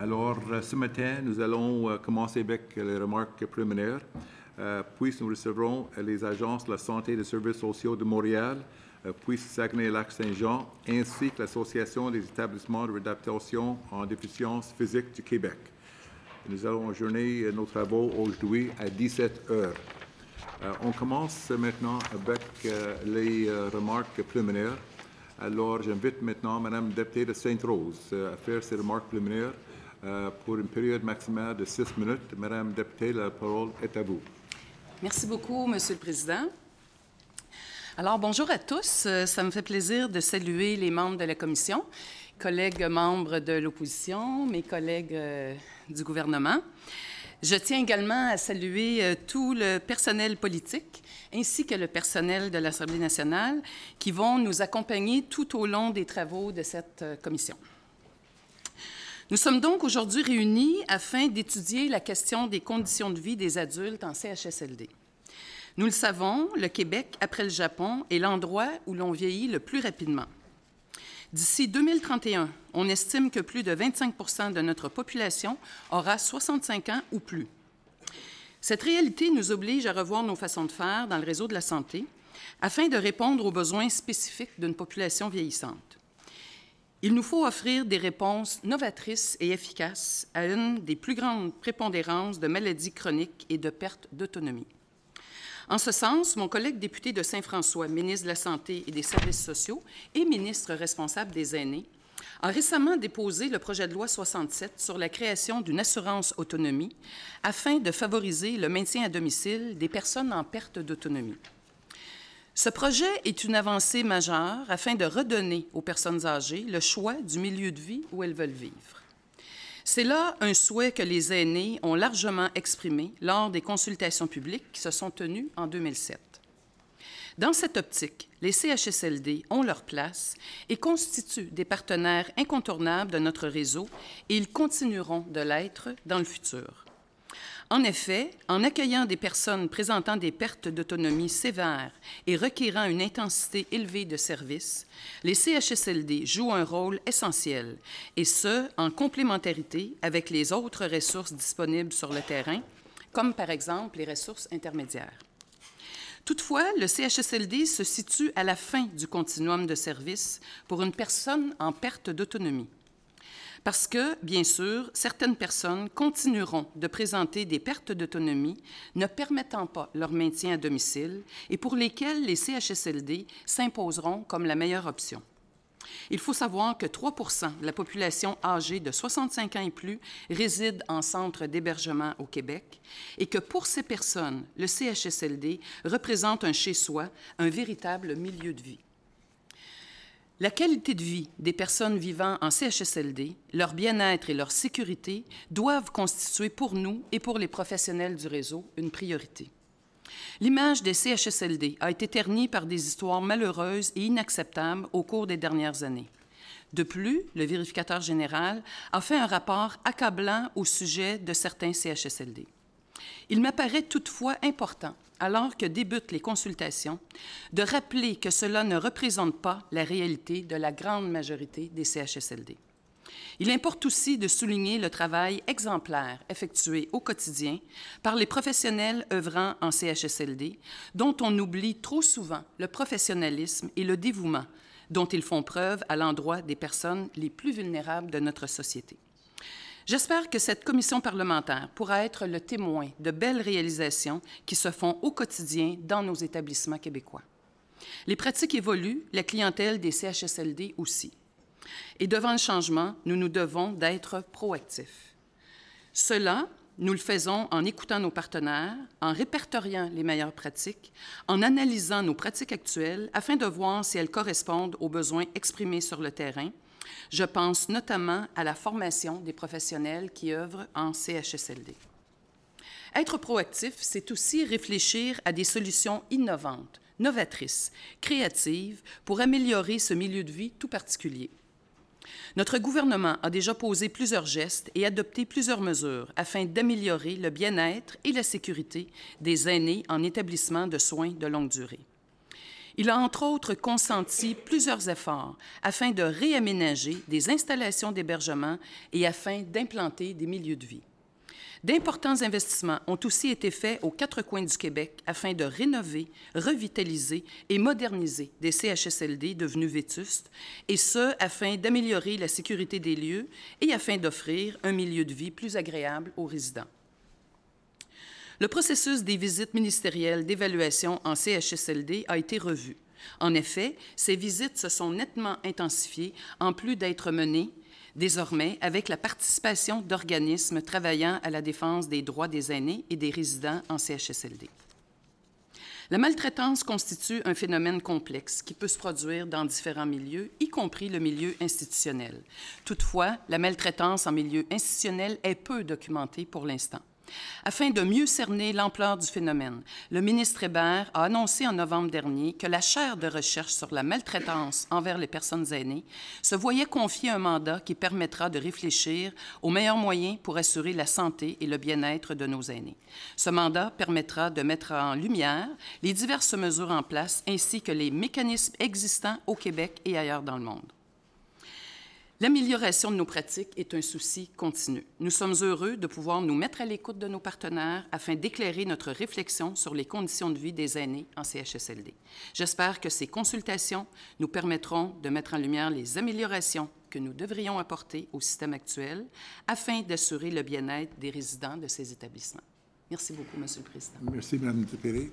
Alors, euh, ce matin, nous allons euh, commencer avec les remarques préliminaires. Euh, puis, nous recevrons les agences de la santé et des services sociaux de Montréal, puis Saguenay-Lac-Saint-Jean, ainsi que l'Association des établissements de réadaptation en déficience physique du Québec. Nous allons journer nos travaux aujourd'hui à 17 heures. on commence maintenant avec les remarques préliminaires. Alors, j'invite maintenant Mme la députée de Sainte-Rose à faire ses remarques préliminaires. Euh, pour une période maximale de six minutes. Madame députée, la parole est à vous. Merci beaucoup, Monsieur le Président. Alors, bonjour à tous. Euh, ça me fait plaisir de saluer les membres de la Commission, collègues membres de l'opposition, mes collègues euh, du gouvernement. Je tiens également à saluer tout le personnel politique ainsi que le personnel de l'Assemblée nationale qui vont nous accompagner tout au long des travaux de cette commission. Nous sommes donc aujourd'hui réunis afin d'étudier la question des conditions de vie des adultes en CHSLD. Nous le savons, le Québec, après le Japon, est l'endroit où l'on vieillit le plus rapidement. D'ici 2031, on estime que plus de 25 de notre population aura 65 ans ou plus. Cette réalité nous oblige à revoir nos façons de faire dans le réseau de la santé afin de répondre aux besoins spécifiques d'une population vieillissante. Il nous faut offrir des réponses novatrices et efficaces à une des plus grandes prépondérances de maladies chroniques et de pertes d'autonomie. En ce sens, mon collègue député de Saint-François, ministre de la Santé et des Services sociaux et ministre responsable des aînés, a récemment déposé le projet de loi 67 sur la création d'une assurance autonomie afin de favoriser le maintien à domicile des personnes en perte d'autonomie. Ce projet est une avancée majeure afin de redonner aux personnes âgées le choix du milieu de vie où elles veulent vivre. C'est là un souhait que les aînés ont largement exprimé lors des consultations publiques qui se sont tenues en 2007. Dans cette optique, les CHSLD ont leur place et constituent des partenaires incontournables de notre réseau et ils continueront de l'être dans le futur. En effet, en accueillant des personnes présentant des pertes d'autonomie sévères et requérant une intensité élevée de services, les CHSLD jouent un rôle essentiel, et ce, en complémentarité avec les autres ressources disponibles sur le terrain, comme par exemple les ressources intermédiaires. Toutefois, le CHSLD se situe à la fin du continuum de services pour une personne en perte d'autonomie. Parce que, bien sûr, certaines personnes continueront de présenter des pertes d'autonomie ne permettant pas leur maintien à domicile et pour lesquelles les CHSLD s'imposeront comme la meilleure option. Il faut savoir que 3 de la population âgée de 65 ans et plus réside en centre d'hébergement au Québec et que pour ces personnes, le CHSLD représente un chez-soi, un véritable milieu de vie. La qualité de vie des personnes vivant en CHSLD, leur bien-être et leur sécurité doivent constituer pour nous et pour les professionnels du réseau une priorité. L'image des CHSLD a été ternie par des histoires malheureuses et inacceptables au cours des dernières années. De plus, le vérificateur général a fait un rapport accablant au sujet de certains CHSLD. Il m'apparaît toutefois important, alors que débutent les consultations, de rappeler que cela ne représente pas la réalité de la grande majorité des CHSLD. Il importe aussi de souligner le travail exemplaire effectué au quotidien par les professionnels œuvrant en CHSLD, dont on oublie trop souvent le professionnalisme et le dévouement dont ils font preuve à l'endroit des personnes les plus vulnérables de notre société. J'espère que cette commission parlementaire pourra être le témoin de belles réalisations qui se font au quotidien dans nos établissements québécois. Les pratiques évoluent, la clientèle des CHSLD aussi. Et devant le changement, nous nous devons d'être proactifs. Cela, nous le faisons en écoutant nos partenaires, en répertoriant les meilleures pratiques, en analysant nos pratiques actuelles afin de voir si elles correspondent aux besoins exprimés sur le terrain je pense notamment à la formation des professionnels qui œuvrent en CHSLD. Être proactif, c'est aussi réfléchir à des solutions innovantes, novatrices, créatives pour améliorer ce milieu de vie tout particulier. Notre gouvernement a déjà posé plusieurs gestes et adopté plusieurs mesures afin d'améliorer le bien-être et la sécurité des aînés en établissement de soins de longue durée. Il a entre autres consenti plusieurs efforts afin de réaménager des installations d'hébergement et afin d'implanter des milieux de vie. D'importants investissements ont aussi été faits aux quatre coins du Québec afin de rénover, revitaliser et moderniser des CHSLD devenus vétustes, et ce, afin d'améliorer la sécurité des lieux et afin d'offrir un milieu de vie plus agréable aux résidents. Le processus des visites ministérielles d'évaluation en CHSLD a été revu. En effet, ces visites se sont nettement intensifiées, en plus d'être menées désormais avec la participation d'organismes travaillant à la défense des droits des aînés et des résidents en CHSLD. La maltraitance constitue un phénomène complexe qui peut se produire dans différents milieux, y compris le milieu institutionnel. Toutefois, la maltraitance en milieu institutionnel est peu documentée pour l'instant. Afin de mieux cerner l'ampleur du phénomène, le ministre Hébert a annoncé en novembre dernier que la chaire de recherche sur la maltraitance envers les personnes aînées se voyait confier un mandat qui permettra de réfléchir aux meilleurs moyens pour assurer la santé et le bien-être de nos aînés. Ce mandat permettra de mettre en lumière les diverses mesures en place ainsi que les mécanismes existants au Québec et ailleurs dans le monde. L'amélioration de nos pratiques est un souci continu. Nous sommes heureux de pouvoir nous mettre à l'écoute de nos partenaires afin d'éclairer notre réflexion sur les conditions de vie des aînés en CHSLD. J'espère que ces consultations nous permettront de mettre en lumière les améliorations que nous devrions apporter au système actuel afin d'assurer le bien-être des résidents de ces établissements. Merci beaucoup, Monsieur le Président. Merci, Mme Tepéré.